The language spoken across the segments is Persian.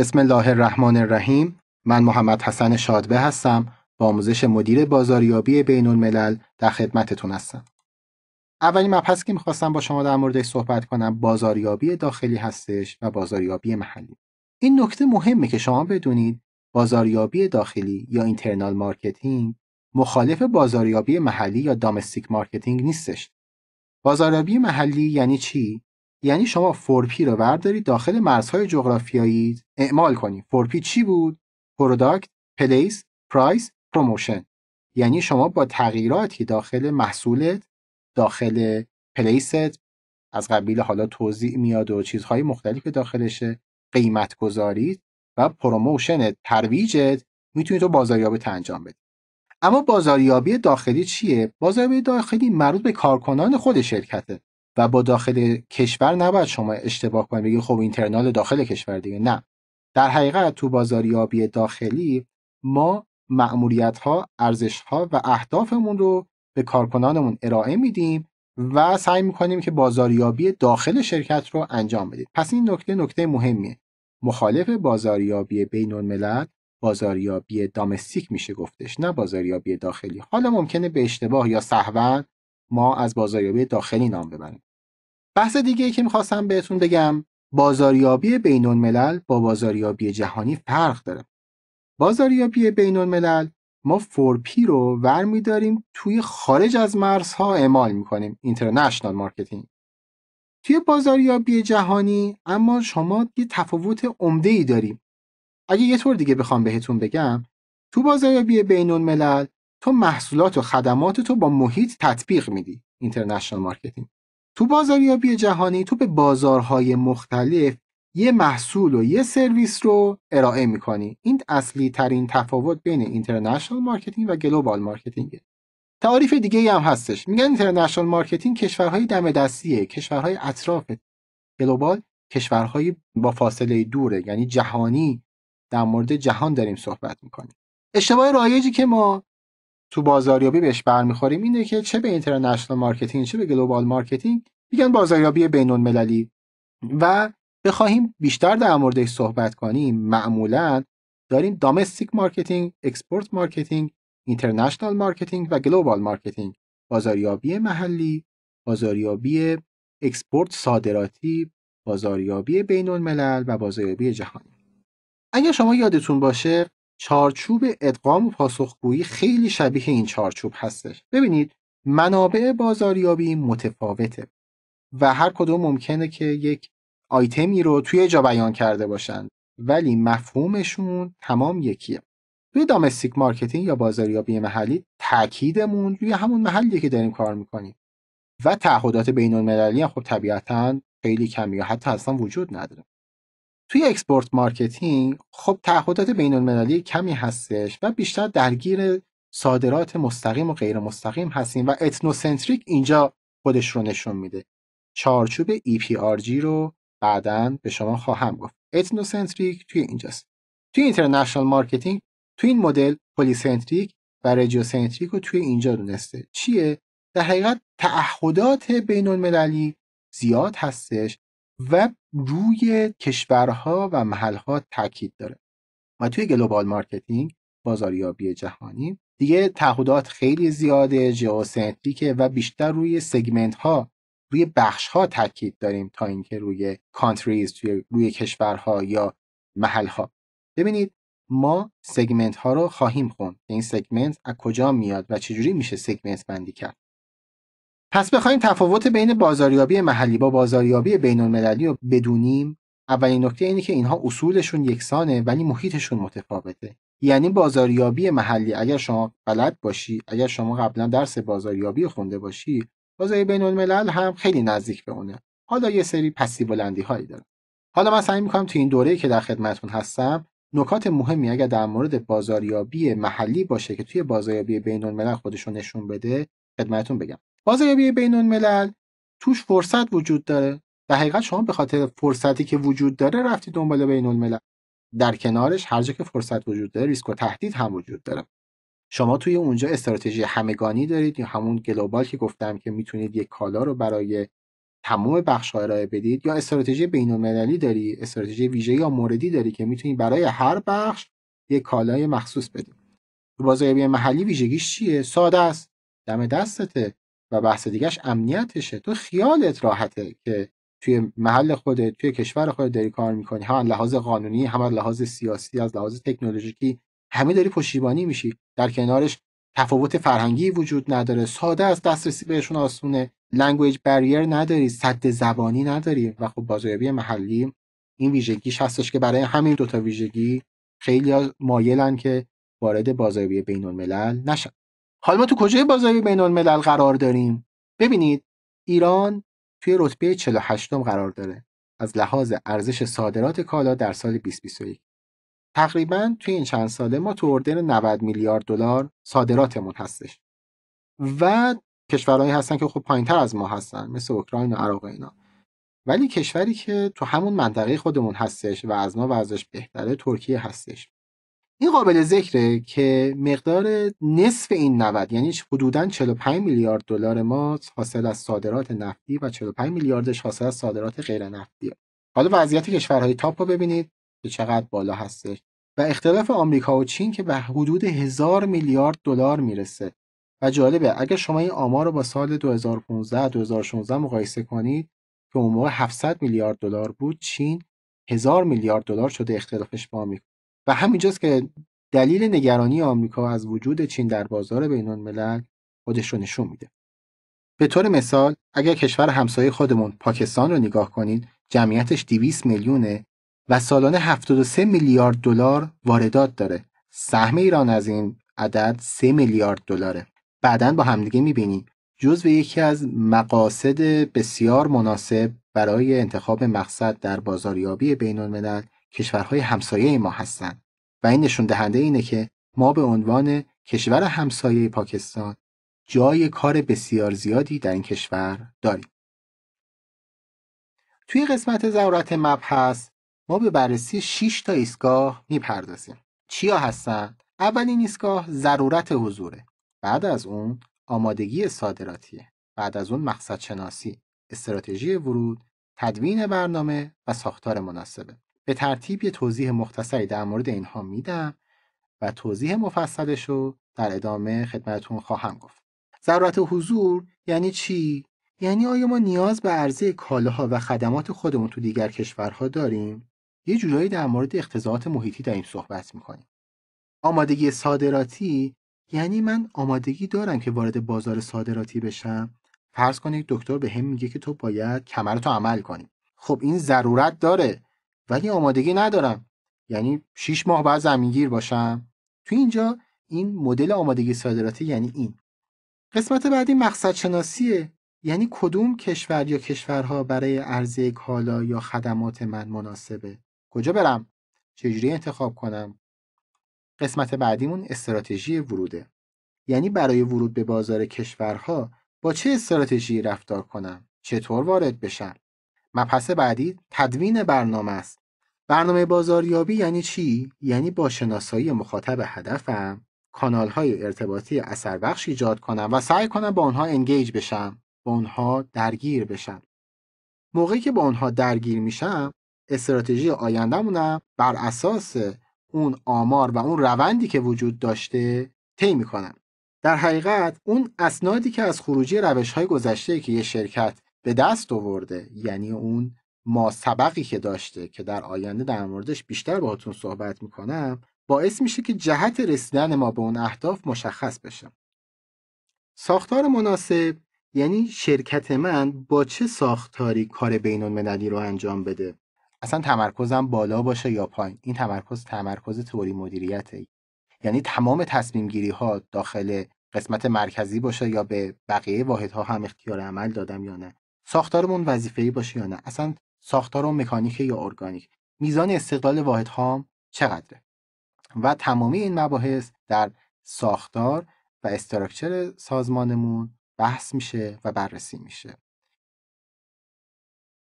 بسم الله الرحمن الرحیم من محمد حسن شادبه هستم با آموزش مدیر بازاریابی بین الملل در خدمتتون هستم اولین مبحث که میخواستم با شما در موردش صحبت کنم بازاریابی داخلی هستش و بازاریابی محلی این نکته مهمه که شما بدونید بازاریابی داخلی یا اینترنال مارکتینگ مخالف بازاریابی محلی یا دامستیک مارکتینگ نیستش بازاریابی محلی یعنی چی یعنی شما فورپی رو بردارید داخل مرزهای جغرافیایی اعمال کنید فورپی چی بود پروداکت پلیس پرایس پروموشن یعنی شما با تغییراتی داخل محصولت داخل پلیست از قبیل حالا توضیح میاد و چیزهای مختلف داخلشه قیمت گذارید و پروموشن ترویجت میتونید تو بازاریابت انجام بدید اما بازاریابی داخلی چیه؟ بازاریابی داخلی مربوط به کارکنان خود شرکته و با داخل کشور نباید شما اشتباه کنید بگید خب اینترنال داخل کشور دیگه نه در حقیقت تو بازاریابی داخلی ما معمولیت ها ارزش ها و اهدافمون رو به کارکنانمون ارائه میدیم و سعی میکنیم که بازاریابی داخل شرکت رو انجام بدیم پس این نکته نکته مهمیه مخالف بازاریابی بین الملل بازاریابی دامستیک میشه گفتش نه بازاریابی داخلی حالا ممکنه به اشتباه یا سهوا ما از بازاریابی داخلی نام ببریم بحث دیگه که میخواستم بهتون بگم بازاریابی بین الملل با بازاریابی جهانی فرق داره بازاریابی بین الملل ما فورپی رو ور میداریم توی خارج از مرزها اعمال میکنیم اینترنشنال مارکتینگ توی بازاریابی جهانی اما شما یه تفاوت عمده ای داریم اگه یه طور دیگه بخوام بهتون بگم تو بازاریابی بین الملل تو محصولات و خدمات تو با محیط تطبیق میدی اینترنشنال مارکتینگ تو بازاریابی جهانی تو به بازارهای مختلف یه محصول و یه سرویس رو ارائه میکنی این اصلی ترین تفاوت بین اینترنشنال مارکتینگ و گلوبال مارکتینگه تعریف دیگه هم هستش میگن اینترنشنال مارکتینگ کشورهای دم دستیه کشورهای اطرافه گلوبال کشورهای با فاصله دوره یعنی جهانی در مورد جهان داریم صحبت میکنیم اشتباه رایجی که ما تو بازاریابی بهش برمیخوریم اینه که چه به اینترنشنال مارکتینگ چه به گلوبال مارکتینگ میگن بازاریابی بین المللی و بخواهیم بیشتر در موردش صحبت کنیم معمولا داریم دامستیک مارکتینگ، اکسپورت مارکتینگ، اینترنشنال مارکتینگ و گلوبال مارکتینگ بازاریابی محلی، بازاریابی اکسپورت صادراتی، بازاریابی بین و بازاریابی جهانی. اگر شما یادتون باشه چارچوب ادغام و پاسخگویی خیلی شبیه این چارچوب هستش ببینید منابع بازاریابی متفاوته و هر کدوم ممکنه که یک آیتمی رو توی جا بیان کرده باشن ولی مفهومشون تمام یکیه توی دامستیک مارکتینگ یا بازاریابی محلی تاکیدمون روی همون محلی که داریم کار میکنیم و تعهدات بین هم خب طبیعتا خیلی کمی یا حتی اصلا وجود نداره توی اکسپورت مارکتینگ خب تعهدات بین المللی کمی هستش و بیشتر درگیر صادرات مستقیم و غیر مستقیم هستیم و اتنوسنتریک اینجا خودش رو نشون میده چارچوب EPRG رو بعدا به شما خواهم گفت اتنوسنتریک توی اینجاست توی اینترنشنال مارکتینگ توی این مدل سنتریک و رجیوسنتریک رو توی اینجا دونسته چیه در حقیقت تعهدات بین المللی زیاد هستش و روی کشورها و محلها تاکید داره و توی گلوبال مارکتینگ بازاریابی جهانی دیگه تعهدات خیلی زیاده جیوسنتیکه و بیشتر روی سگمنت ها روی بخش ها تاکید داریم تا اینکه روی کانتریز روی کشورها یا محلها ببینید ما سگمنت ها رو خواهیم خوند این یعنی سگمنت از کجا میاد و چجوری میشه سگمنت بندی کرد پس بخوایم تفاوت بین بازاریابی محلی با بازاریابی بین المللی رو بدونیم اولین نکته اینه که اینها اصولشون یکسانه ولی محیطشون متفاوته یعنی بازاریابی محلی اگر شما بلد باشی اگر شما قبلا درس بازاریابی خونده باشی بازاری بین الملل هم خیلی نزدیک به اونه حالا یه سری پسی بلندی هایی داره حالا من سعی میکنم تو این دوره که در خدمتتون هستم نکات مهمی اگر در مورد بازاریابی محلی باشه که توی بازاریابی بین الملل خودشون نشون بده خدمتتون بگم بازاریابی بینون ملل توش فرصت وجود داره در حقیقت شما به خاطر فرصتی که وجود داره رفتی دنبال بین ملل در کنارش هر جا که فرصت وجود داره ریسک و تهدید هم وجود داره شما توی اونجا استراتژی همگانی دارید یا همون گلوبال که گفتم که میتونید یک کالا رو برای تمام بخش ارائه بدید یا استراتژی بینالمللی داری استراتژی ویژه یا موردی داری که میتونید برای هر بخش یک کالای مخصوص بدید تو بازاریابی محلی ویژگیش چیه ساده است دم دستته و بحث دیگهش امنیتشه تو خیالت راحته که توی محل خودت توی کشور خودت داری کار میکنی هم لحاظ قانونی هم لحاظ سیاسی از لحاظ تکنولوژیکی همه داری پشتیبانی میشی در کنارش تفاوت فرهنگی وجود نداره ساده از دسترسی بهشون آسونه لنگویج بریر نداری صد زبانی نداری و خب بازاریابی محلی این ویژگیش هستش که برای همین دوتا ویژگی خیلی مایلن که وارد بازاریابی بین الملل حالا ما تو کجای بازاری بین الملل قرار داریم ببینید ایران توی رتبه 48 م قرار داره از لحاظ ارزش صادرات کالا در سال 2021 تقریبا توی این چند ساله ما تو اردن 90 میلیارد دلار صادراتمون هستش و کشورهایی هستن که خب پایینتر از ما هستن مثل اوکراین و عراق اینا ولی کشوری که تو همون منطقه خودمون هستش و از ما ازش بهتره ترکیه هستش این قابل ذکره که مقدار نصف این 90 یعنی حدودا 45 میلیارد دلار ما حاصل از صادرات نفتی و 45 میلیاردش حاصل از صادرات غیر نفتی حالا وضعیت کشورهای تاپ رو ببینید که چقدر بالا هستش و اختلاف آمریکا و چین که به حدود هزار میلیارد دلار میرسه و جالبه اگر شما این آمار رو با سال 2015 2016 مقایسه کنید که اون موقع 700 میلیارد دلار بود چین هزار میلیارد دلار شده اختلافش با آمریکا همینجاست که دلیل نگرانی آمریکا از وجود چین در بازار بین الملل خودش رو نشون میده. به طور مثال اگر کشور همسایه خودمون پاکستان رو نگاه کنید جمعیتش 200 میلیونه و سالانه 73 میلیارد دلار واردات داره. سهم ایران از این عدد 3 میلیارد دلاره. بعدا با همدیگه میبینیم جزو یکی از مقاصد بسیار مناسب برای انتخاب مقصد در بازاریابی بین کشورهای همسایه ما هستند و این نشون دهنده اینه که ما به عنوان کشور همسایه پاکستان جای کار بسیار زیادی در این کشور داریم. توی قسمت ضرورت مبحث ما به بررسی 6 تا ایستگاه میپردازیم. چیا هستن؟ اولین ایستگاه ضرورت حضوره. بعد از اون آمادگی صادراتیه. بعد از اون مقصد شناسی، استراتژی ورود، تدوین برنامه و ساختار مناسبه. به ترتیب یه توضیح مختصری در مورد اینها میدم و توضیح مفصلش رو در ادامه خدمتون خواهم گفت ضرورت حضور یعنی چی یعنی آیا ما نیاز به عرضه کالاها و خدمات خودمون تو دیگر کشورها داریم یه جورایی در مورد اختزاعات محیطی داریم صحبت میکنیم آمادگی صادراتی یعنی من آمادگی دارم که وارد بازار صادراتی بشم فرض کنید دکتر به هم میگه که تو باید کمرتو عمل کنی خب این ضرورت داره ولی آمادگی ندارم یعنی شش ماه بعد زمینگیر باشم تو اینجا این مدل آمادگی صادراتی یعنی این قسمت بعدی مقصد شناسیه یعنی کدوم کشور یا کشورها برای عرضه کالا یا خدمات من مناسبه کجا برم چجوری انتخاب کنم قسمت بعدیمون استراتژی وروده یعنی برای ورود به بازار کشورها با چه استراتژی رفتار کنم چطور وارد بشم مبحث بعدی تدوین برنامه است برنامه بازاریابی یعنی چی؟ یعنی با شناسایی مخاطب هدفم کانال های ارتباطی اثر بخش ایجاد کنم و سعی کنم با آنها انگیج بشم با آنها درگیر بشم موقعی که با آنها درگیر میشم استراتژی آیندهمونم بر اساس اون آمار و اون روندی که وجود داشته طی میکنم در حقیقت اون اسنادی که از خروجی روش های گذشته که یه شرکت به دست آورده یعنی اون ما سبقی که داشته که در آینده در موردش بیشتر باهاتون صحبت میکنم باعث میشه که جهت رسیدن ما به اون اهداف مشخص بشه ساختار مناسب یعنی شرکت من با چه ساختاری کار بینون المللی رو انجام بده اصلا تمرکزم بالا باشه یا پایین این تمرکز تمرکز تئوری مدیریته یعنی تمام تصمیم گیری ها داخل قسمت مرکزی باشه یا به بقیه واحدها هم اختیار عمل دادم یا نه ساختارمون وظیفه‌ای باشه یا نه اصلا ساختار و مکانیک یا ارگانیک میزان استقلال واحد هام چقدره و تمامی این مباحث در ساختار و استراکچر سازمانمون بحث میشه و بررسی میشه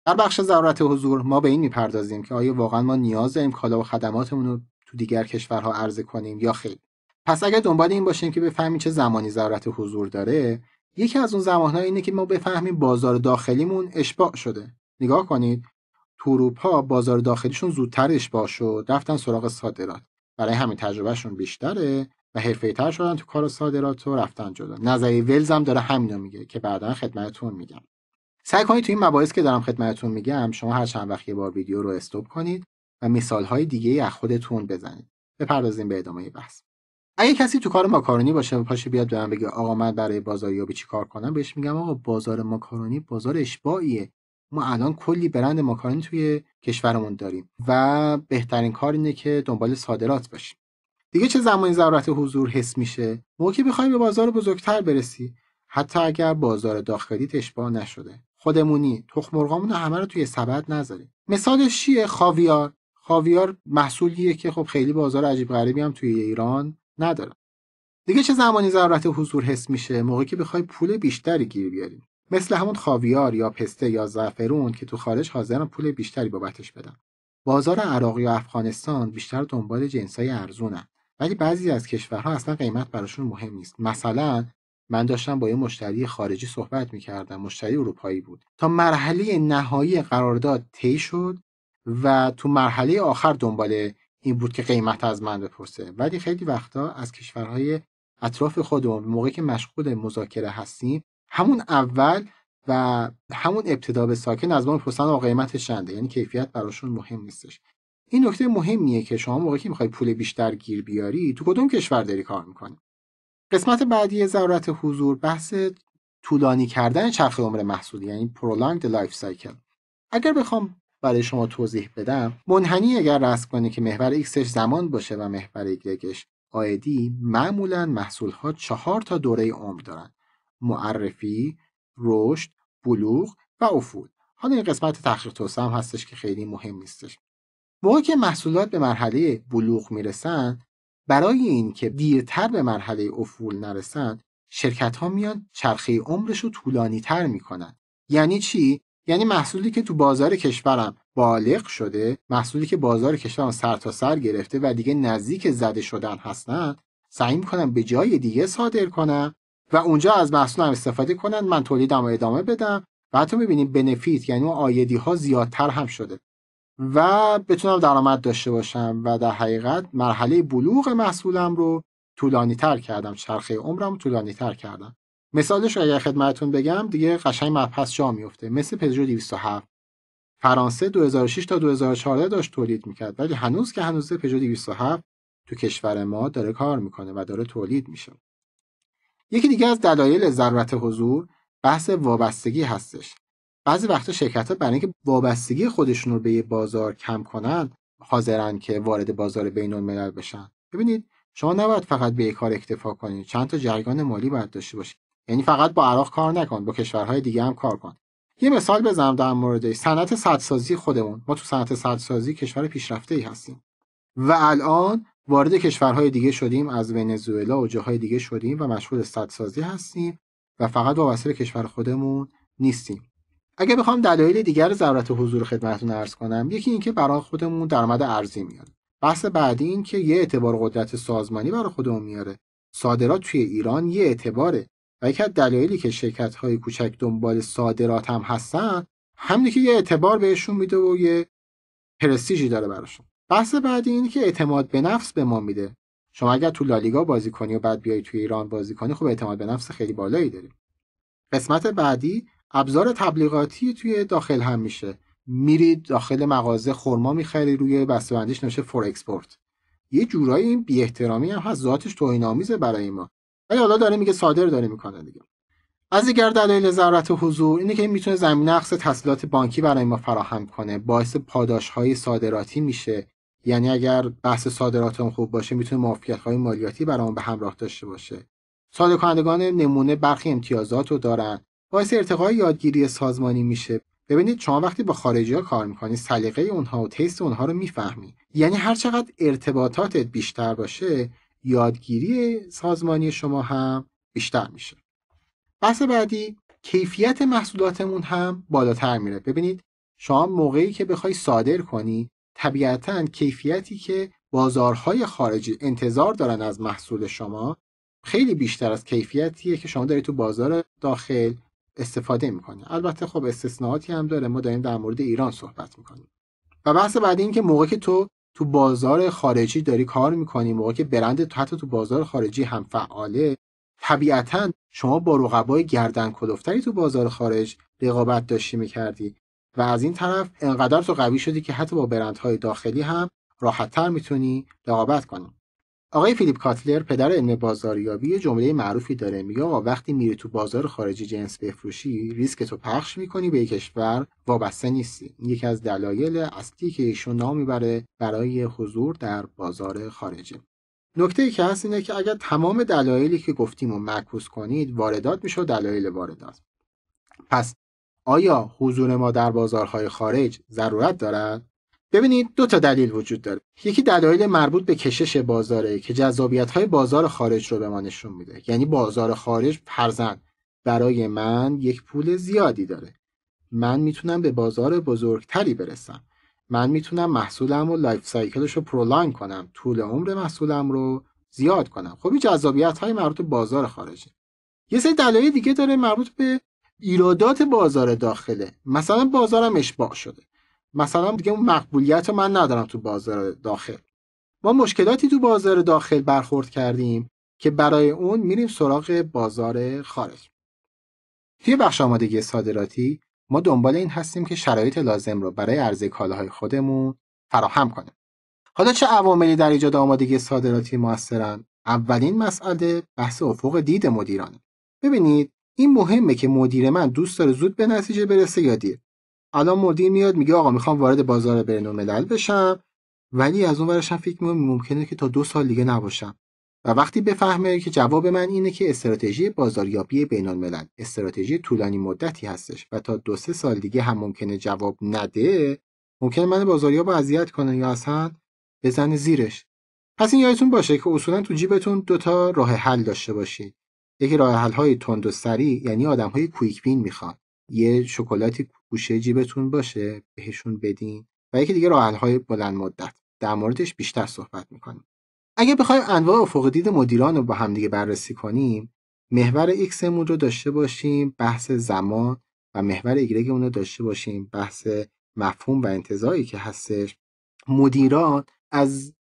در بخش ضرورت حضور ما به این میپردازیم که آیا واقعا ما نیاز داریم کالا و خدماتمون رو تو دیگر کشورها عرضه کنیم یا خیر پس اگر دنبال این باشیم که بفهمیم چه زمانی ضرورت حضور داره یکی از اون زمانها اینه که ما بفهمیم بازار داخلیمون اشباع شده نگاه کنید تو اروپا بازار داخلیشون زودتر اشباع شد رفتن سراغ صادرات برای همین تجربهشون بیشتره و تر شدن تو کار صادرات و رفتن جدا نظری ولز هم داره همینو میگه که بعدا خدمتتون میگم سعی کنید تو این مباحث که دارم خدمتتون میگم شما هر چند وقت یه بار ویدیو رو استوب کنید و های دیگه از خودتون بزنید بپردازیم به ادامه بحث اگه کسی تو کار ماکارونی باشه و پاشه بیاد به بگه آقا من برای بازاریابی چی کار کنم بهش میگم آقا بازار ماکارونی بازار اشباعیه ما الان کلی برند ماکارونی توی کشورمون داریم و بهترین کار اینه که دنبال صادرات باشیم دیگه چه زمانی ضرورت حضور حس میشه موقعی که بخوای به بازار بزرگتر برسی حتی اگر بازار داخلی اشباع نشده خودمونی تخم همه رو توی سبد نذاریم مثالش چیه خاویار خاویار محصولیه که خب خیلی بازار عجیب غریبی هم توی ایران نداره دیگه چه زمانی ضرورت حضور حس میشه موقعی که بخوای پول بیشتری گیر بیاری مثل همون خاویار یا پسته یا زعفرون که تو خارج حاضرن پول بیشتری بابتش بدن بازار عراق یا افغانستان بیشتر دنبال جنسای ارزونن ولی بعضی از کشورها اصلا قیمت براشون مهم نیست مثلا من داشتم با یه مشتری خارجی صحبت میکردم مشتری اروپایی بود تا مرحله نهایی قرارداد طی شد و تو مرحله آخر دنبال این بود که قیمت از من بپرسه ولی خیلی وقتا از کشورهای اطراف خودمون موقعی که مشغول مذاکره هستیم همون اول و همون ابتدا به ساکن از ما میپرسن آقا شنده یعنی کیفیت براشون مهم نیستش این نکته مهمیه که شما موقعی که میخوای پول بیشتر گیر بیاری تو کدوم کشور داری کار میکنی قسمت بعدی ضرورت حضور بحث طولانی کردن چرخه عمر محصول یعنی پرولانگد لایف سایکل اگر بخوام برای شما توضیح بدم منحنی اگر رسم کنی که محور ایکسش زمان باشه و محور یکش آیدی معمولا محصول ها چهار تا دوره عمر دارن معرفی رشد بلوغ و افول حالا این قسمت تحقیق توسعه هم هستش که خیلی مهم نیستش موقعی که محصولات به مرحله بلوغ میرسن برای اینکه دیرتر به مرحله افول نرسن شرکت ها میان چرخه عمرش رو طولانی تر میکنن یعنی چی یعنی محصولی که تو بازار کشورم بالغ شده محصولی که بازار کشورم سر تا سر گرفته و دیگه نزدیک زده شدن هستن سعی میکنم به جای دیگه صادر کنم و اونجا از محصولم استفاده کنن من تولیدم رو ادامه بدم و حتی میبینیم بنفیت یعنی اون آیدی ها زیادتر هم شده و بتونم درآمد داشته باشم و در حقیقت مرحله بلوغ محصولم رو طولانی تر کردم چرخه عمرم طولانی تر کردم مثالش اگر خدمتتون بگم دیگه قشنگ مبحث جا میفته مثل پژو 207 فرانسه 2006 تا 2014 داشت تولید میکرد ولی هنوز که هنوز پژو 207 تو کشور ما داره کار میکنه و داره تولید میشه یکی دیگه از دلایل ضرورت حضور بحث وابستگی هستش بعضی وقتا شرکت ها برای اینکه وابستگی خودشون رو به یه بازار کم کنن حاضرن که وارد بازار بین الملل بشن ببینید شما نباید فقط به یک کار اکتفا کنید چند تا جریان مالی باید داشته باشید یعنی فقط با عراق کار نکن با کشورهای دیگه هم کار کن یه مثال بزنم در مورد صنعت سدسازی خودمون ما تو صنعت سدسازی کشور پیشرفته هستیم و الان وارد کشورهای دیگه شدیم از ونزوئلا و جاهای دیگه شدیم و مشغول سدسازی هستیم و فقط با به کشور خودمون نیستیم اگه بخوام دلایل دیگر ضرورت حضور خدمتتون ارز کنم یکی اینکه برای خودمون درآمد ارزی میاد بحث بعدی این که یه اعتبار قدرت سازمانی برای خودمون میاره صادرات توی ایران یه اعتباره و یکی از دلایلی که شرکت های کوچک دنبال صادرات هم هستن همینه که یه اعتبار بهشون میده و یه پرستیژی داره براشون بحث بعدی اینه که اعتماد به نفس به ما میده شما اگر تو لالیگا بازی کنی و بعد بیای توی ایران بازی کنی خب اعتماد به نفس خیلی بالایی داری قسمت بعدی ابزار تبلیغاتی توی داخل هم میشه میرید داخل مغازه خرما میخری روی بسته‌بندیش نوشته فور اکسپورت یه جورایی این بی احترامی هم هست ذاتش توهین‌آمیزه برای ما ولی حالا داره میگه صادر داره میکنه دیگه از دیگر دلایل ضرورت حضور اینه که میتونه زمینه اخذ تسهیلات بانکی برای ما فراهم کنه باعث پاداش های صادراتی میشه یعنی اگر بحث صادراتمون خوب باشه میتونه معافیت های مالیاتی برامون به همراه داشته باشه صادر کنندگان نمونه برخی امتیازات رو دارن باعث ارتقای یادگیری سازمانی میشه ببینید شما وقتی با خارجی ها کار میکنی سلیقه اونها و تیست اونها رو میفهمی یعنی هر چقدر ارتباطاتت بیشتر باشه یادگیری سازمانی شما هم بیشتر میشه بحث بعدی کیفیت محصولاتمون هم بالاتر میره ببینید شما موقعی که بخوای صادر کنی طبیعتا کیفیتی که بازارهای خارجی انتظار دارن از محصول شما خیلی بیشتر از کیفیتیه که شما دارید تو بازار داخل استفاده میکنید البته خب استثناءاتی هم داره ما داریم در مورد ایران صحبت میکنیم و بحث بعد این که موقع که تو تو بازار خارجی داری کار میکنی موقع که برند تو حتی تو بازار خارجی هم فعاله طبیعتا شما با رقبای گردن کلفتری تو بازار خارج رقابت داشتی میکردی و از این طرف انقدر تو قوی شدی که حتی با برندهای داخلی هم راحتتر میتونی رقابت کنی آقای فیلیپ کاتلر پدر علم بازاریابی یه جمله معروفی داره میگه آقا وقتی میری تو بازار خارجی جنس بفروشی ریسک تو پخش میکنی به یک کشور وابسته نیستی یکی از دلایل اصلی که ایشون نام میبره برای حضور در بازار خارجی نکته ای که هست اینه که اگر تمام دلایلی که گفتیم رو معکوس کنید واردات میشه دلایل واردات پس آیا حضور ما در بازارهای خارج ضرورت دارد؟ ببینید دو تا دلیل وجود داره یکی دلایل مربوط به کشش بازاره که جذابیت های بازار خارج رو به ما نشون میده یعنی بازار خارج پرزن برای من یک پول زیادی داره من میتونم به بازار بزرگتری برسم من میتونم محصولم و لایف سایکلش رو پرولانگ کنم طول عمر محصولم رو زیاد کنم خب این جذابیت های مربوط به بازار خارجه یه سری دلایل دیگه داره مربوط به ایرادات بازار داخله مثلا بازارم اشباع شده مثلا دیگه اون مقبولیت رو من ندارم تو بازار داخل ما مشکلاتی تو بازار داخل برخورد کردیم که برای اون میریم سراغ بازار خارج توی بخش آمادگی صادراتی ما دنبال این هستیم که شرایط لازم رو برای عرضه کالاهای خودمون فراهم کنیم حالا چه عواملی در ایجاد آمادگی صادراتی موثرن اولین مسئله بحث افق دید مدیرانه ببینید این مهمه که مدیر من دوست داره زود به نتیجه برسه یا دیر الان مدیر میاد میگه آقا میخوام وارد بازار بین بشم ولی از اون ورشم فکر میکنم ممکنه که تا دو سال دیگه نباشم و وقتی بفهمه که جواب من اینه که استراتژی بازاریابی بین استراتژی طولانی مدتی هستش و تا دو سه سال دیگه هم ممکنه جواب نده ممکنه من بازاریاب اذیت کنه یا اصلا بزنه زیرش پس این یادتون باشه که اصولا تو جیبتون دوتا راه حل داشته باشید یکی راه حل های تند و سریع یعنی آدم های کویک بین میخوان یه شکلاتی کوشه جیبتون باشه بهشون بدین و یکی دیگه راه های بلند مدت در موردش بیشتر صحبت میکنیم اگه بخوایم انواع افق دید مدیران رو با همدیگه بررسی کنیم محور ایکسمون رو داشته باشیم بحث زمان و محور ایگرگمون رو داشته باشیم بحث مفهوم و انتظاری که هستش مدیران از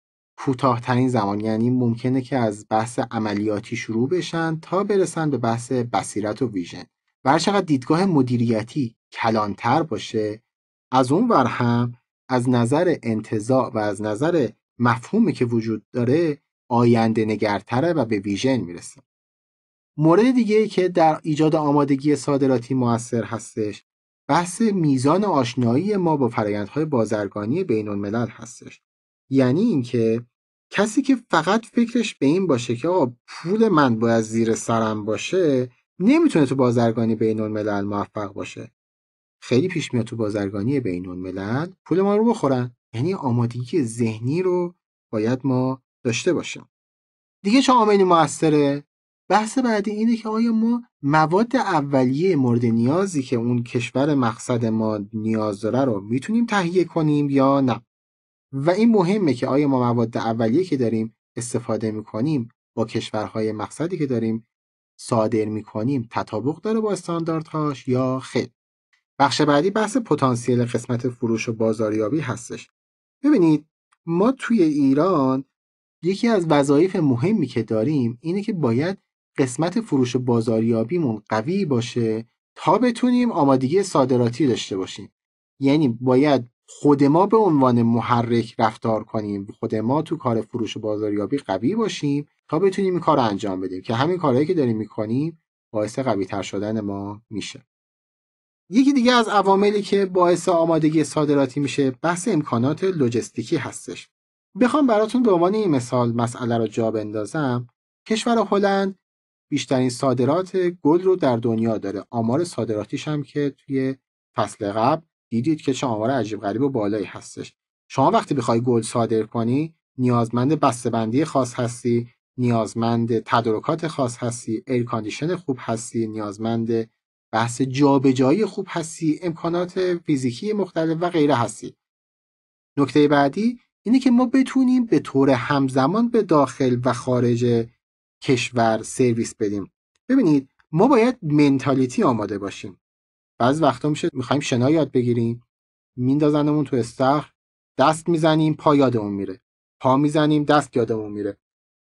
ترین زمان یعنی ممکنه که از بحث عملیاتی شروع بشن تا برسن به بحث بصیرت و ویژن و هر دیدگاه مدیریتی کلانتر باشه از اون ور هم از نظر انتظاع و از نظر مفهومی که وجود داره آینده نگرتره و به ویژن میرسه مورد دیگه که در ایجاد آمادگی صادراتی موثر هستش بحث میزان آشنایی ما با فرایندهای بازرگانی بین الملل هستش یعنی اینکه کسی که فقط فکرش به این باشه که آقا پول من باید زیر سرم باشه نمیتونه تو بازرگانی بین الملل موفق باشه خیلی پیش میاد تو بازرگانی بین الملل پول ما رو بخورن یعنی آمادگی ذهنی رو باید ما داشته باشیم دیگه چه عاملی موثره بحث بعدی اینه که آیا ما مواد اولیه مورد نیازی که اون کشور مقصد ما نیاز داره رو میتونیم تهیه کنیم یا نه و این مهمه که آیا ما مواد اولیه که داریم استفاده میکنیم با کشورهای مقصدی که داریم صادر میکنیم تطابق داره با استانداردهاش یا خیر بخش بعدی بحث پتانسیل قسمت فروش و بازاریابی هستش ببینید ما توی ایران یکی از وظایف مهمی که داریم اینه که باید قسمت فروش و بازاریابیمون قوی باشه تا بتونیم آمادگی صادراتی داشته باشیم یعنی باید خود ما به عنوان محرک رفتار کنیم خود ما تو کار فروش و بازاریابی قوی باشیم تا بتونیم این کار رو انجام بدیم که همین کارهایی که داریم میکنیم باعث قوی تر شدن ما میشه یکی دیگه از عواملی که باعث آمادگی صادراتی میشه بحث امکانات لوجستیکی هستش بخوام براتون به عنوان این مثال مسئله رو جا بندازم کشور هلند بیشترین صادرات گل رو در دنیا داره آمار صادراتیش هم که توی فصل قبل دیدید که چه آمار عجیب غریب و بالایی هستش شما وقتی بخوای گل صادر کنی نیازمند بسته‌بندی خاص هستی نیازمند تدارکات خاص هستی ایر کاندیشن خوب هستی نیازمند بحث جابجایی خوب هستی امکانات فیزیکی مختلف و غیره هستی نکته بعدی اینه که ما بتونیم به طور همزمان به داخل و خارج کشور سرویس بدیم ببینید ما باید منتالیتی آماده باشیم بعض وقتا میشه میخوایم شنا یاد بگیریم میندازنمون تو استخر دست میزنیم پا یادمون میره پا میزنیم دست یادمون میره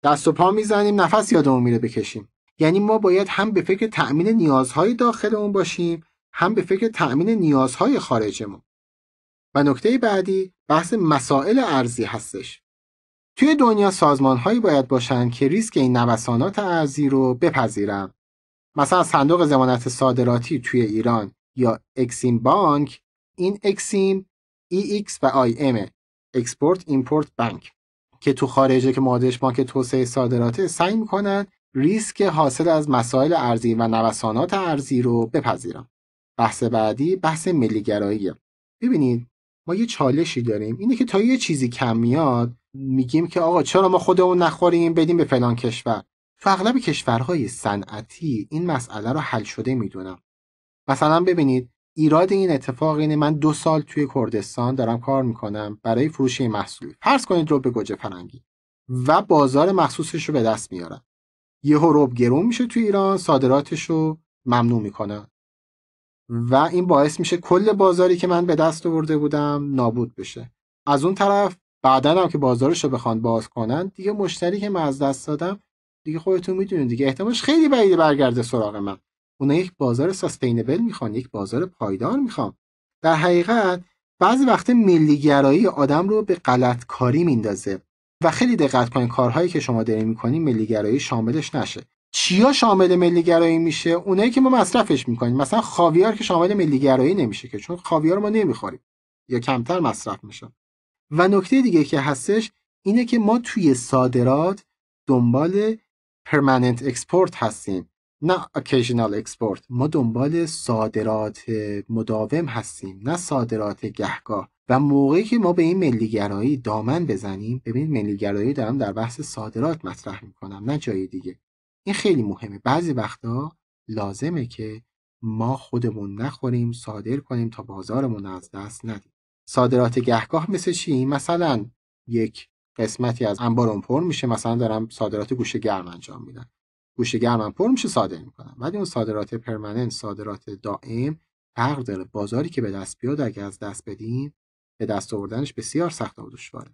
دست و پا میزنیم نفس یادمون میره بکشیم یعنی ما باید هم به فکر تأمین نیازهای داخلمون باشیم هم به فکر تأمین نیازهای خارجمون و نکته بعدی بحث مسائل ارزی هستش توی دنیا سازمانهایی باید باشن که ریسک این نوسانات ارزی رو بپذیرن مثلا صندوق ضمانت صادراتی توی ایران یا اکسیم بانک این اکسیم ایکس و IM اکسپورت ایمپورت بانک که تو خارجه که معادلش بانک توسعه صادراته سعی میکنن ریسک حاصل از مسائل ارزی و نوسانات ارزی رو بپذیرم بحث بعدی بحث ملیگراییه ببینید ما یه چالشی داریم اینه که تا یه چیزی کم میاد میگیم که آقا چرا ما خودمون نخوریم بدیم به فلان کشور تو اغلب کشورهای صنعتی این مسئله رو حل شده میدونم مثلا ببینید ایراد این اتفاق اینه من دو سال توی کردستان دارم کار میکنم برای فروش این محصول فرض کنید به گوجه فرنگی و بازار مخصوصش رو به دست میارم یه روب گرون میشه توی ایران صادراتش رو ممنوع میکنن و این باعث میشه کل بازاری که من به دست آورده بودم نابود بشه از اون طرف بعدا هم که بازارش رو بخوان باز کنن دیگه مشتری که من از دست دادم دیگه خودتون میدونید دیگه احتمالش خیلی بعیده برگرده سراغ من اونا یک بازار سستینبل میخوان یک بازار پایدار میخوان در حقیقت بعضی وقت ملیگرایی آدم رو به کاری میندازه و خیلی دقت کنید کارهایی که شما داری میکنید ملیگرایی شاملش نشه چیا شامل ملیگرایی میشه اونایی که ما مصرفش میکنیم مثلا خاویار که شامل ملیگرایی نمیشه که چون خاویار ما نمیخوریم یا کمتر مصرف میشه و نکته دیگه که هستش اینه که ما توی صادرات دنبال پرمننت اکسپورت هستیم نه اکیشنال اکسپورت ما دنبال صادرات مداوم هستیم نه صادرات گهگاه و موقعی که ما به این ملیگرایی دامن بزنیم ببین ملیگرایی دارم در بحث صادرات مطرح میکنم نه جای دیگه این خیلی مهمه بعضی وقتا لازمه که ما خودمون نخوریم صادر کنیم تا بازارمون از دست ندیم صادرات گهگاه مثل چی مثلا یک قسمتی از انبارون پر میشه مثلا دارم صادرات گوشه گرم انجام میدن گوشه گرمم پر میشه صادر میکنم ولی اون صادرات پرمننت صادرات دائم فرق داره بازاری که به دست بیاد اگه از دست بدیم به دست آوردنش بسیار سخت و دشواره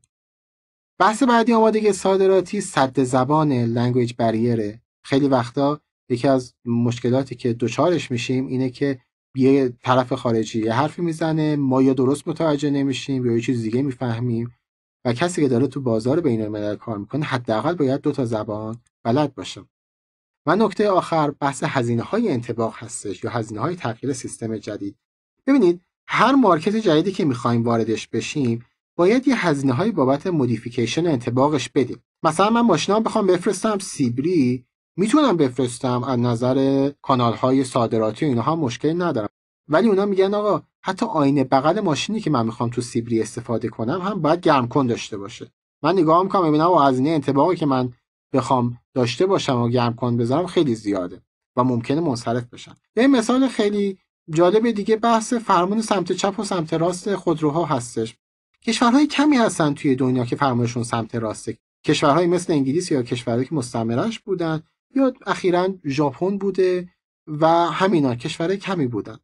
بحث بعدی که صادراتی صد زبان لنگویج بریره خیلی وقتا یکی از مشکلاتی که دچارش میشیم اینه که یه طرف خارجی یه حرفی میزنه ما یا درست متوجه نمیشیم یا یه چیز دیگه میفهمیم و کسی که داره تو بازار بین کار میکنه حداقل باید دو تا زبان بلد باشه و نکته آخر بحث هزینه های انتباق هستش یا هزینه های تغییر سیستم جدید ببینید هر مارکت جدیدی که میخوایم واردش بشیم باید یه هزینه های بابت مودیفیکیشن انتباقش بدیم مثلا من ماشینا بخوام بفرستم سیبری میتونم بفرستم از نظر کانال های صادراتی اینا هم مشکل ندارم ولی اونا میگن آقا حتی آینه بغل ماشینی که من میخوام تو سیبری استفاده کنم هم باید گرم داشته باشه من نگاه میکنم ببینم و هزینه انتباقی که من بخوام داشته باشم و گرم کن بذارم خیلی زیاده و ممکنه منصرف بشن یه مثال خیلی جالب دیگه بحث فرمان سمت چپ و سمت راست خودروها هستش کشورهای کمی هستن توی دنیا که فرمانشون سمت راسته کشورهایی مثل انگلیس یا کشورهایی که مستعمرش بودن یا اخیرا ژاپن بوده و همینا کشورهای کمی بودن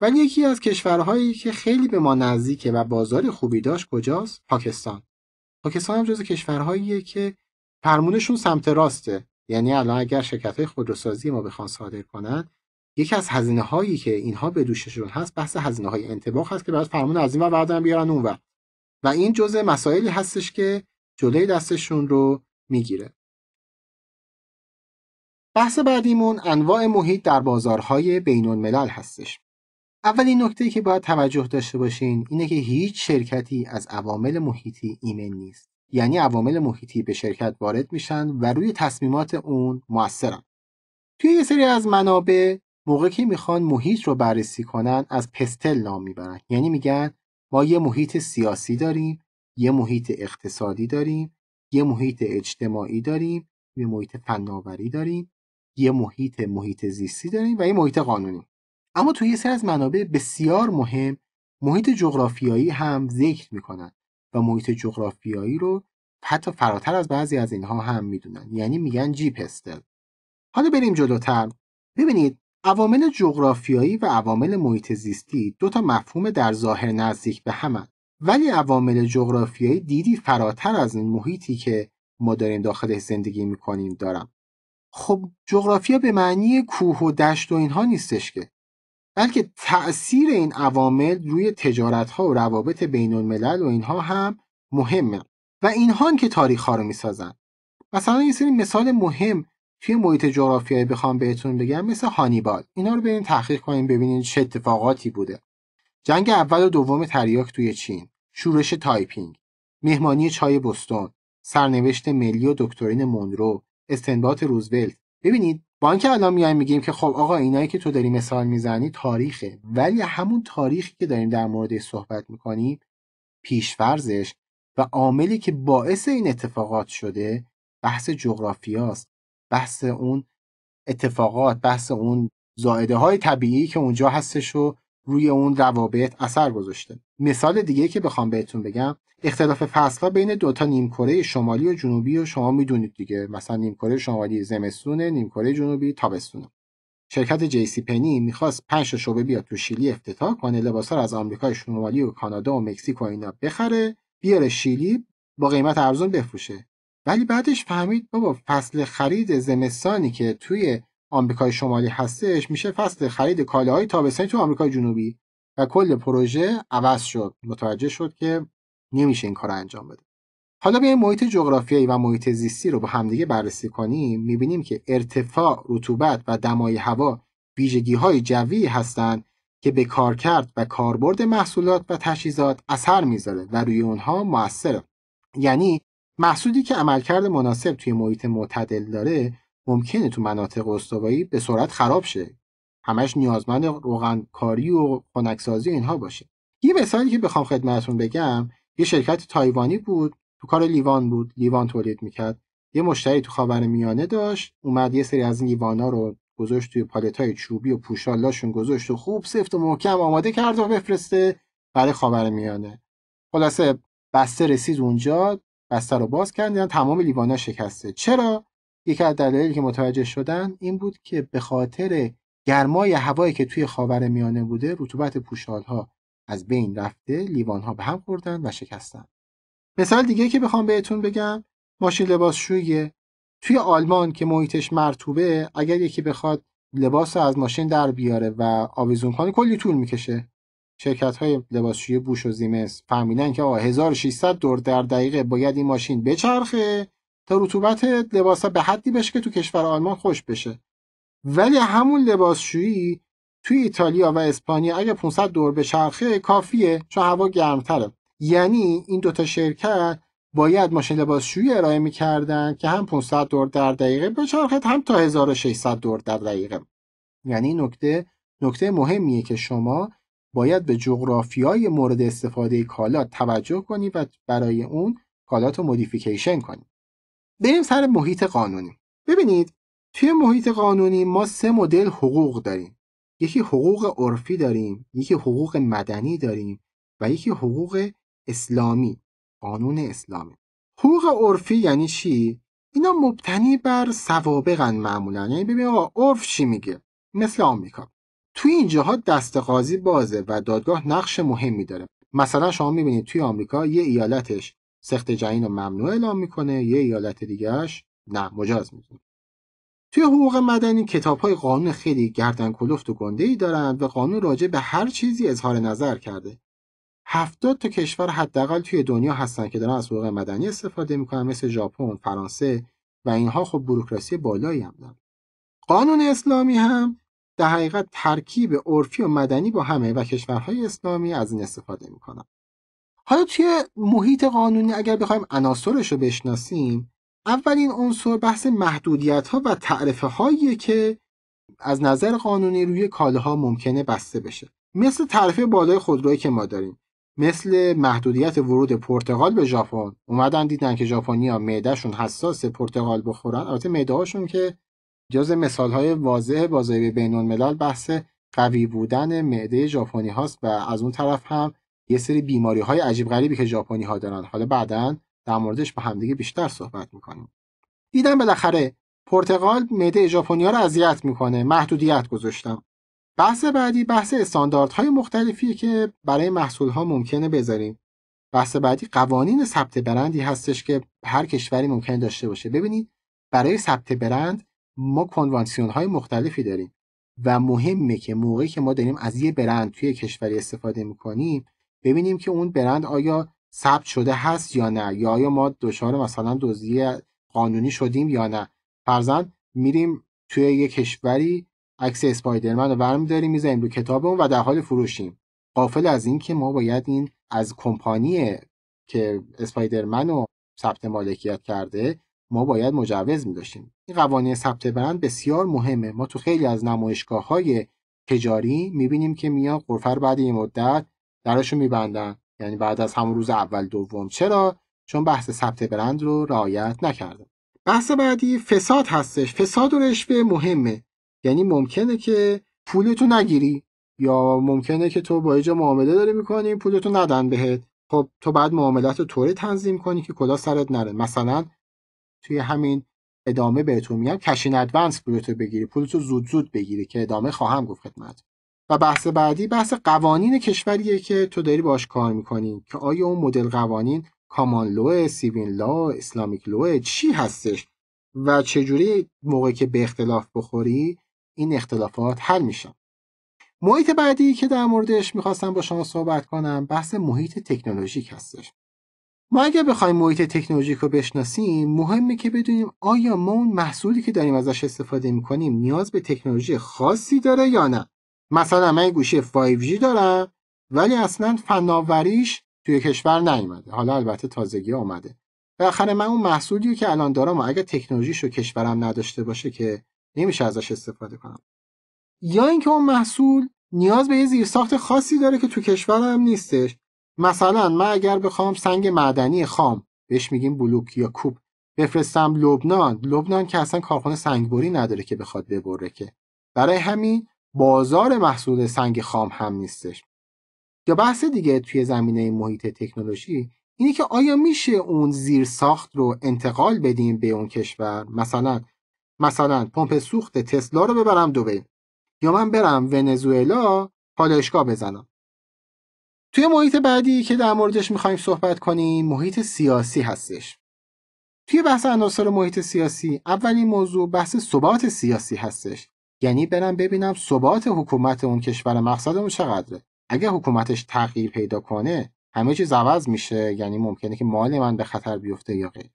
ولی یکی از کشورهایی که خیلی به ما نزدیکه و بازار خوبی داشت کجاست پاکستان پاکستان هم جز کشورهاییه که فرمونشون سمت راسته یعنی الان اگر شرکت های خودروسازی ما بخوان صادر کنند یکی از هزینه هایی که اینها به دوششون هست بحث هزینه های انتباخ هست که بعد فرمون از این ور هم بیارن اون وقت و این جزء مسائلی هستش که جلوی دستشون رو میگیره بحث بعدیمون انواع محیط در بازارهای بین ملل هستش اولین نکته که باید توجه داشته باشین اینه که هیچ شرکتی از عوامل محیطی ایمن نیست یعنی عوامل محیطی به شرکت وارد میشن و روی تصمیمات اون موثرن توی یه سری از منابع موقعی که میخوان محیط رو بررسی کنن از پستل نام میبرن یعنی میگن ما یه محیط سیاسی داریم یه محیط اقتصادی داریم یه محیط اجتماعی داریم یه محیط فناوری داریم یه محیط محیط زیستی داریم و یه محیط قانونی اما توی یه سری از منابع بسیار مهم محیط جغرافیایی هم ذکر میکنن و محیط جغرافیایی رو حتی فراتر از بعضی از اینها هم میدونن یعنی میگن جیپستل. حالا بریم جلوتر ببینید عوامل جغرافیایی و عوامل محیط زیستی دو تا مفهوم در ظاهر نزدیک به همند ولی عوامل جغرافیایی دیدی فراتر از این محیطی که ما داریم داخلش زندگی میکنیم دارم خب جغرافیا به معنی کوه و دشت و اینها نیستش که بلکه تأثیر این عوامل روی تجارت ها و روابط بین الملل و اینها هم مهمه و اینها که تاریخ ها رو میسازن مثلا یه سری مثال مهم توی محیط جغرافیایی بخوام بهتون بگم مثل هانیبال اینا رو بریم تحقیق کنیم ببینید چه اتفاقاتی بوده جنگ اول و دوم تریاک توی چین شورش تایپینگ مهمانی چای بستون سرنوشت ملی و دکترین مونرو استنباط روزولت ببینید با اینکه الان میایم میگیم که خب آقا اینایی که تو داری مثال میزنی تاریخه ولی همون تاریخی که داریم در مورد صحبت میکنیم پیشفرزش و عاملی که باعث این اتفاقات شده بحث جغرافیاست بحث اون اتفاقات بحث اون زائده های طبیعی که اونجا هستش و روی اون روابط اثر گذاشته مثال دیگه که بخوام بهتون بگم اختلاف ها بین دوتا نیمکره شمالی و جنوبی و شما میدونید دیگه مثلا نیمکره شمالی زمستونه نیمکره جنوبی تابستونه شرکت سی پنی میخواست پنج شعبه بیاد تو شیلی افتتاح کنه لباسا از آمریکای شمالی و کانادا و مکزیک و اینا بخره بیاره شیلی با قیمت ارزون بفروشه ولی بعدش فهمید بابا فصل خرید زمستانی که توی آمریکای شمالی هستش میشه فصل خرید کالاهای تابستانی تو آمریکای جنوبی و کل پروژه عوض شد متوجه شد که نمیشه این کار رو انجام بده حالا بیایم محیط جغرافیایی و محیط زیستی رو با همدیگه بررسی کنیم میبینیم که ارتفاع رطوبت و دمای هوا ویژگی های جوی هستند که به کارکرد و کاربرد محصولات و تجهیزات اثر میذاره و روی اونها موثره یعنی محصولی که عملکرد مناسب توی محیط معتدل داره ممکنه تو مناطق استوایی به سرعت خراب شه همش نیازمند روغنکاری و خنکسازی اینها باشه یه مثالی که بخوام خدمتتون بگم یه شرکت تایوانی بود تو کار لیوان بود لیوان تولید میکرد یه مشتری تو خاور میانه داشت اومد یه سری از این لیوانا رو گذاشت توی پالت های چوبی و پوشالاشون گذاشت و خوب سفت و محکم آماده کرد و بفرسته برای خاور میانه خلاصه بسته رسید اونجا بسته رو باز کردن تمام لیوانا شکسته چرا یکی از دلایلی که متوجه شدن این بود که به خاطر گرمای هوایی که توی خاور میانه بوده رطوبت ها از بین رفته ها به هم خوردن و شکستن مثال دیگه که بخوام بهتون بگم ماشین لباس شویه توی آلمان که محیطش مرتوبه اگر یکی بخواد لباس رو از ماشین در بیاره و آویزون کنه کلی طول میکشه شرکت های لباسشویی بوش و زیمنس فهمیدن که 1600 دور در دقیقه باید این ماشین بچرخه تا رطوبت ها به حدی بشه که تو کشور آلمان خوش بشه ولی همون لباسشویی توی ایتالیا و اسپانیا اگه 500 دور به چرخه کافیه چون هوا گرمتره یعنی این دوتا شرکت باید ماشین لباسشویی ارائه میکردن که هم 500 دور در دقیقه به چرخه هم تا 1600 دور در دقیقه یعنی نکته نکته مهمیه که شما باید به جغرافیای مورد استفاده کالا توجه کنی و برای اون کالات رو مودیفیکیشن کنی بریم سر محیط قانونی ببینید توی محیط قانونی ما سه مدل حقوق داریم یکی حقوق عرفی داریم یکی حقوق مدنی داریم و یکی حقوق اسلامی قانون اسلامی حقوق عرفی یعنی چی اینا مبتنی بر سوابقن معمولا یعنی ببین آقا عرف چی میگه مثل آمریکا توی این جهات دست قاضی بازه و دادگاه نقش مهمی داره مثلا شما میبینید توی آمریکا یه ایالتش سخت جنین رو ممنوع اعلام میکنه یه ایالت دیگهش نه مجاز میدونه توی حقوق مدنی کتاب های قانون خیلی گردن کلفت و گنده ای دارند و قانون راجع به هر چیزی اظهار نظر کرده هفتاد تا کشور حداقل توی دنیا هستن که دارن از حقوق مدنی استفاده میکنن مثل ژاپن فرانسه و اینها خب بروکراسی بالایی هم دارن قانون اسلامی هم در حقیقت ترکیب عرفی و مدنی با همه و کشورهای اسلامی از این استفاده میکنن حالا توی محیط قانونی اگر بخوایم عناصرش رو بشناسیم اولین عنصر بحث محدودیت ها و تعرفه هایی که از نظر قانونی روی کالاها ممکنه بسته بشه مثل تعرفه بالای خودروی که ما داریم مثل محدودیت ورود پرتغال به ژاپن اومدن دیدن که ژاپنیا معدهشون حساس پرتغال بخورن البته هاشون که جز های واضح بازاری بین الملل بحث قوی بودن معده ژاپنی هاست و از اون طرف هم یه سری بیماری های عجیب غریبی که ژاپنی ها دارن حالا بعدا در موردش با همدیگه بیشتر صحبت میکنیم دیدم بالاخره پرتغال معده ژاپنیا رو اذیت میکنه محدودیت گذاشتم بحث بعدی بحث استانداردهای مختلفی که برای ها ممکنه بذاریم بحث بعدی قوانین ثبت برندی هستش که هر کشوری ممکن داشته باشه ببینید برای ثبت برند ما کنوانسیون های مختلفی داریم و مهمه که موقعی که ما داریم از یه برند توی کشوری استفاده میکنیم ببینیم که اون برند آیا ثبت شده هست یا نه یا آیا ما دچار مثلا دزدی قانونی شدیم یا نه فرزن میریم توی یه کشوری عکس اسپایدرمن رو برمیداریم میزنیم رو کتابمون و در حال فروشیم قافل از این که ما باید این از کمپانی که اسپایدرمن رو ثبت مالکیت کرده ما باید مجوز می این قوانین ثبت برند بسیار مهمه ما تو خیلی از نمایشگاه های تجاری می که میان قرفه بعد یه مدت دراشو میبندن یعنی بعد از همون روز اول دوم چرا چون بحث ثبت برند رو رعایت نکردن بحث بعدی فساد هستش فساد و رشوه مهمه یعنی ممکنه که پولتو نگیری یا ممکنه که تو با یه جا معامله داری میکنی پولتو ندن بهت خب تو بعد معاملات رو طوری تنظیم کنی که کلا سرت نره مثلا توی همین ادامه بهتون میگم کشین ادوانس پولتو بگیری پولتو زود زود بگیری که ادامه خواهم گفت خدمت و بحث بعدی بحث قوانین کشوریه که تو داری باش کار میکنی که آیا اون مدل قوانین کامان لو سیوین لا اسلامیک لو چی هستش و چجوری موقعی که به اختلاف بخوری این اختلافات حل میشن محیط بعدی که در موردش میخواستم با شما صحبت کنم بحث محیط تکنولوژیک هستش ما اگر بخوایم محیط تکنولوژیک رو بشناسیم مهمه که بدونیم آیا ما اون محصولی که داریم ازش استفاده میکنیم نیاز به تکنولوژی خاصی داره یا نه مثلا من گوشی 5G دارم ولی اصلا فناوریش توی کشور نیومده حالا البته تازگی آمده بالاخره من اون محصولی که الان دارم و اگر تکنولوژیش رو کشورم نداشته باشه که نمیشه ازش استفاده کنم یا اینکه اون محصول نیاز به یه زیرساخت خاصی داره که تو کشورم نیستش مثلا من اگر بخوام سنگ معدنی خام بهش میگیم بلوک یا کوب بفرستم لبنان لبنان که اصلا کارخانه سنگبری نداره که بخواد ببره که برای همین بازار محصول سنگ خام هم نیستش یا بحث دیگه توی زمینه محیط تکنولوژی اینه که آیا میشه اون زیر ساخت رو انتقال بدیم به اون کشور مثلا مثلا پمپ سوخت تسلا رو ببرم دوبه یا من برم ونزوئلا پالایشگاه بزنم توی محیط بعدی که در موردش میخوایم صحبت کنیم محیط سیاسی هستش توی بحث عناصر محیط سیاسی اولین موضوع بحث ثبات سیاسی هستش یعنی برم ببینم ثبات حکومت اون کشور مقصدمون چقدره اگه حکومتش تغییر پیدا کنه همه چیز عوض میشه یعنی ممکنه که مال من به خطر بیفته یا غیر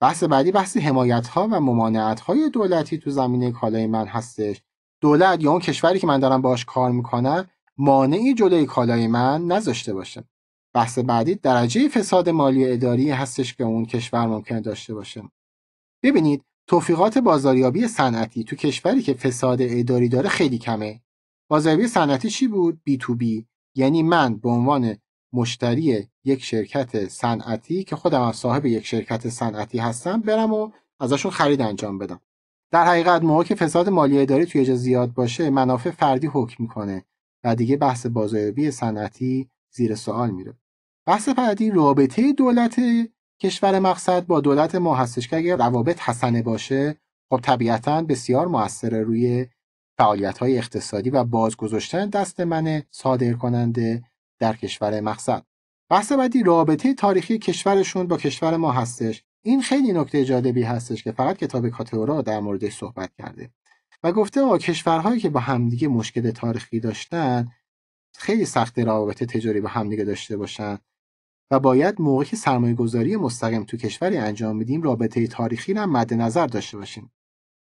بحث بعدی بحث حمایت ها و ممانعت های دولتی تو زمینه کالای من هستش دولت یا اون کشوری که من دارم باش کار میکنم مانعی جلوی کالای من نذاشته باشه بحث بعدی درجه فساد مالی اداری هستش که اون کشور ممکن داشته باشه ببینید توفیقات بازاریابی صنعتی تو کشوری که فساد اداری داره خیلی کمه. بازاریابی صنعتی چی بود؟ بی تو بی یعنی من به عنوان مشتری یک شرکت صنعتی که خودم از صاحب یک شرکت صنعتی هستم برم و ازشون خرید انجام بدم. در حقیقت موقع که فساد مالی اداری توی جا زیاد باشه منافع فردی حکم میکنه و دیگه بحث بازاریابی صنعتی زیر سوال میره. بحث بعدی رابطه دولت کشور مقصد با دولت ما هستش که اگر روابط حسنه باشه خب طبیعتا بسیار موثر روی فعالیت های اقتصادی و بازگذاشتن دست من صادر کننده در کشور مقصد بحث بعدی رابطه تاریخی کشورشون با کشور ما هستش این خیلی نکته جالبی هستش که فقط کتاب کاتورا در موردش صحبت کرده و گفته آ کشورهایی که با همدیگه مشکل تاریخی داشتن خیلی سخت روابط تجاری با همدیگه داشته باشن و باید موقعی که سرمایه گذاری مستقیم تو کشوری انجام میدیم رابطه تاریخی را مد نظر داشته باشیم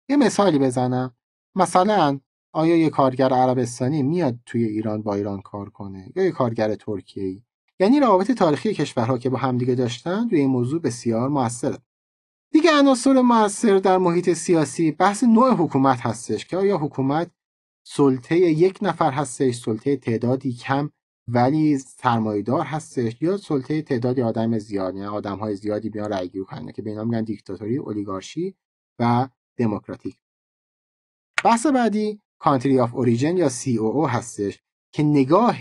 یه مثالی بزنم مثلا آیا یه کارگر عربستانی میاد توی ایران با ایران کار کنه یا یه کارگر ترکیه ای یعنی روابط تاریخی کشورها که با همدیگه داشتن روی این موضوع بسیار موثره دیگه عناصر موثر در محیط سیاسی بحث نوع حکومت هستش که آیا حکومت سلطه یک نفر هستش سلطه تعدادی کم ولی سرمایدار هستش یا سلطه تعدادی آدم زیاد یعنی آدم های زیادی بیان رای گیری کنن که به اینا میگن دیکتاتوری اولیگارشی و دموکراتیک بحث بعدی کانتری آف اوریجن یا سی او هستش که نگاه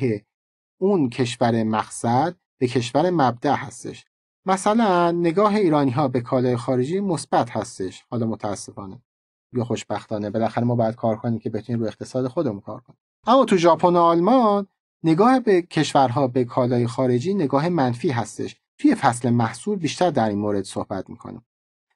اون کشور مقصد به کشور مبدع هستش مثلا نگاه ایرانی ها به کالای خارجی مثبت هستش حالا متاسفانه یا خوشبختانه بالاخره ما باید کار کنیم که بتونیم رو اقتصاد خودمون کار کنیم اما تو ژاپن و آلمان نگاه به کشورها به کالای خارجی نگاه منفی هستش توی فصل محصول بیشتر در این مورد صحبت میکنم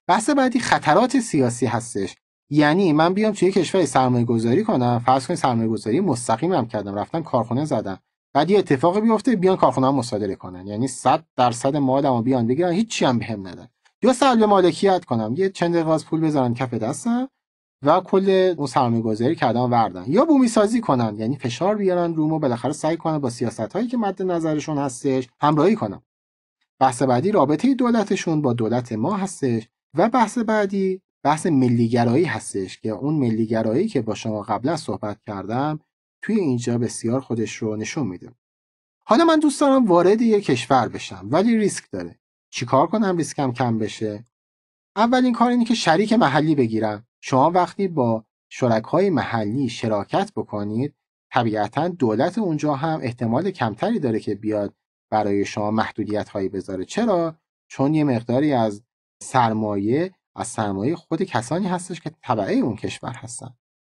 بحث بعدی خطرات سیاسی هستش یعنی من بیام توی کشور سرمایه گذاری کنم فرض کنید سرمایه گذاری مستقیم هم کردم رفتم کارخونه زدم بعد یه اتفاقی بیفته بیان کارخونه هم مصادره کنن یعنی 100 درصد مالمو بیان بگیرن هیچ چی هم بهم ندن یا سلب مالکیت کنم یه چند قرض پول بذارن کف دستم و کل اون سرمایه گذاری کردن وردن یا بومی سازی کنن یعنی فشار بیارن رومو و بالاخره سعی کنن با سیاست هایی که مد نظرشون هستش همراهی کنن بحث بعدی رابطه دولتشون با دولت ما هستش و بحث بعدی بحث ملیگرایی هستش که اون ملیگرایی که با شما قبلا صحبت کردم توی اینجا بسیار خودش رو نشون میده حالا من دوست دارم وارد یک کشور بشم ولی ریسک داره چیکار کنم ریسکم کم بشه اولین کار اینه که شریک محلی بگیرم شما وقتی با شرکای محلی شراکت بکنید طبیعتا دولت اونجا هم احتمال کمتری داره که بیاد برای شما محدودیت هایی بذاره چرا چون یه مقداری از سرمایه از سرمایه خود کسانی هستش که طبعه اون کشور هستن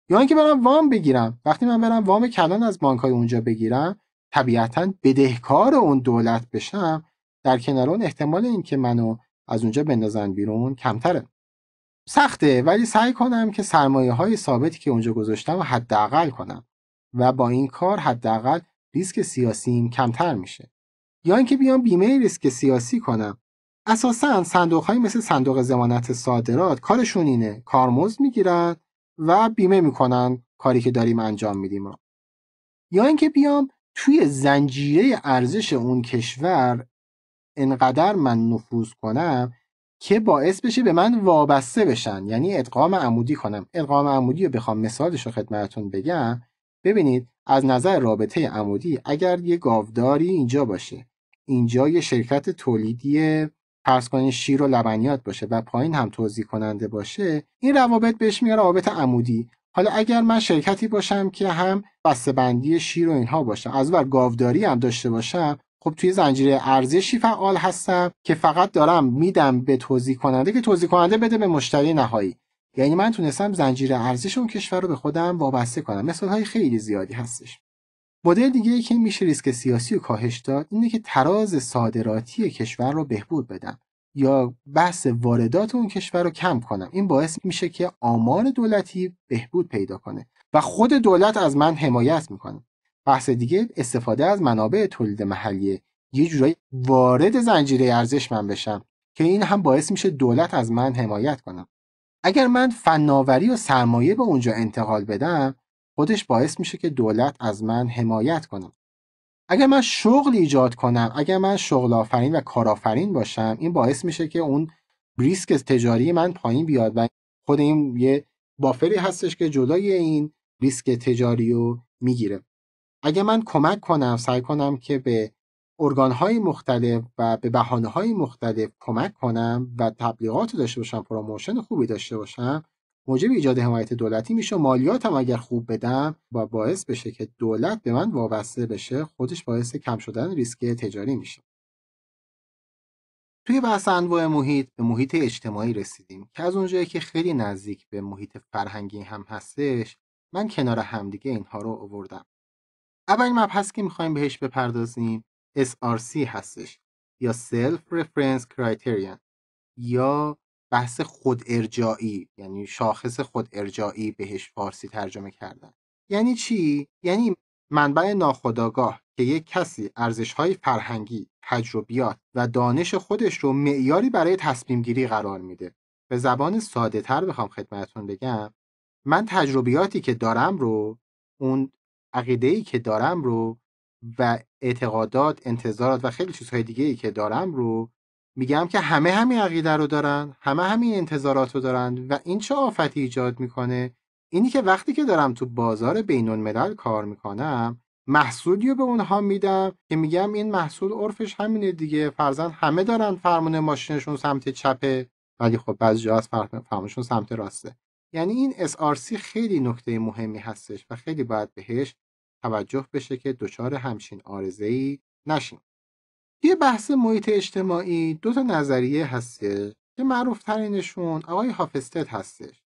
یا اینکه برم وام بگیرم وقتی من برم وام کلان از بانک های اونجا بگیرم طبیعتا بدهکار اون دولت بشم در کنار اون احتمال اینکه منو از اونجا بندازن بیرون کمتره سخته ولی سعی کنم که سرمایه های ثابتی که اونجا گذاشتم و حداقل کنم و با این کار حداقل ریسک سیاسیم کمتر میشه یا اینکه بیام بیمه ریسک سیاسی کنم اساسا صندوق های مثل صندوق ضمانت صادرات کارشون اینه کارمزد میگیرن و بیمه میکنن کاری که داریم انجام میدیم رو یا اینکه بیام توی زنجیره ارزش اون کشور انقدر من نفوذ کنم که باعث بشه به من وابسته بشن یعنی ادغام عمودی کنم ادغام عمودی رو بخوام مثالش رو خدمتتون بگم ببینید از نظر رابطه عمودی اگر یه گاوداری اینجا باشه اینجا یه شرکت تولیدی فرض کنید شیر و لبنیات باشه و پایین هم توضیح کننده باشه این روابط بهش میگن روابط عمودی حالا اگر من شرکتی باشم که هم بسته‌بندی شیر و اینها باشم از ور گاوداری هم داشته باشم خب توی زنجیره ارزشی فعال هستم که فقط دارم میدم به توضیح کننده که توضیح کننده بده به مشتری نهایی یعنی من تونستم زنجیره ارزش اون کشور رو به خودم وابسته کنم مثال های خیلی زیادی هستش مدل دیگه ای که میشه ریسک سیاسی رو کاهش داد اینه که تراز صادراتی کشور رو بهبود بدم یا بحث واردات اون کشور رو کم کنم این باعث میشه که آمار دولتی بهبود پیدا کنه و خود دولت از من حمایت میکنه بحث دیگه استفاده از منابع تولید محلی یه جورایی وارد زنجیره ارزش من بشم که این هم باعث میشه دولت از من حمایت کنم اگر من فناوری و سرمایه به اونجا انتقال بدم خودش باعث میشه که دولت از من حمایت کنم اگر من شغل ایجاد کنم اگر من شغل آفرین و کارآفرین باشم این باعث میشه که اون ریسک تجاری من پایین بیاد و خود این یه بافری هستش که جلوی این ریسک تجاری رو میگیره اگه من کمک کنم سعی کنم که به ارگانهای مختلف و به های مختلف کمک کنم و تبلیغات داشته باشم پروموشن خوبی داشته باشم موجب ایجاد حمایت دولتی میشه مالیاتم اگر خوب بدم و باعث بشه که دولت به من وابسته بشه خودش باعث کم شدن ریسک تجاری میشه توی بحث انواع محیط به محیط اجتماعی رسیدیم که از اونجایی که خیلی نزدیک به محیط فرهنگی هم هستش من کنار همدیگه اینها رو آوردم اولین مبحث که میخوایم بهش بپردازیم SRC هستش یا Self Reference Criterion یا بحث خود ارجاعی یعنی شاخص خود ارجاعی بهش فارسی ترجمه کردن یعنی چی؟ یعنی منبع ناخداگاه که یک کسی ارزش های فرهنگی، تجربیات و دانش خودش رو معیاری برای تصمیم گیری قرار میده. به زبان ساده تر بخوام خدمتون بگم من تجربیاتی که دارم رو اون عقیده ای که دارم رو و اعتقادات انتظارات و خیلی چیزهای دیگه ای که دارم رو میگم که همه همین عقیده رو دارن همه همین انتظارات رو دارن و این چه آفتی ایجاد میکنه اینی که وقتی که دارم تو بازار بینون کار میکنم محصولی رو به اونها میدم که میگم این محصول عرفش همینه دیگه فرزن همه دارن فرمون ماشینشون سمت چپه ولی خب بعضی جا از فرمونشون سمت راسته یعنی این SRC خیلی نکته مهمی هستش و خیلی باید بهش توجه بشه که دچار همچین ای نشیم. یه بحث محیط اجتماعی دو تا نظریه هستش که معروف ترینشون آقای هافستد هستش.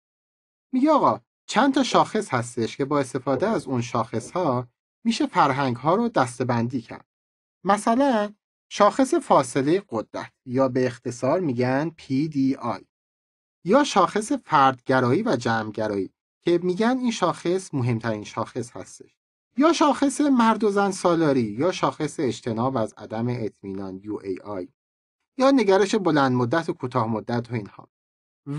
میگه آقا چند تا شاخص هستش که با استفاده از اون شاخص ها میشه فرهنگ ها رو دستبندی کرد. مثلا شاخص فاصله قدرت یا به اختصار میگن PDI یا شاخص فردگرایی و جمعگرایی که میگن این شاخص مهمترین شاخص هستش یا شاخص مرد و زن سالاری یا شاخص اجتناب از عدم اطمینان UAI یا نگرش بلند مدت و کوتاه مدت و اینها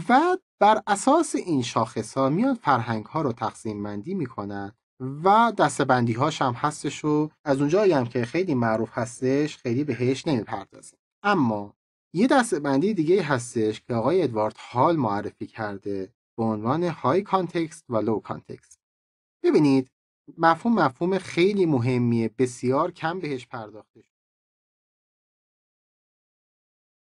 و بر اساس این شاخص ها میان فرهنگ ها رو تقسیم بندی میکنن و دستبندی هاش هم هستش و از اونجایی هم که خیلی معروف هستش خیلی بهش نمیپردازه اما یه بندی دیگه هستش که آقای ادوارد هال معرفی کرده به عنوان های کانتکست و لو کانتکست ببینید مفهوم مفهوم خیلی مهمیه بسیار کم بهش پرداخته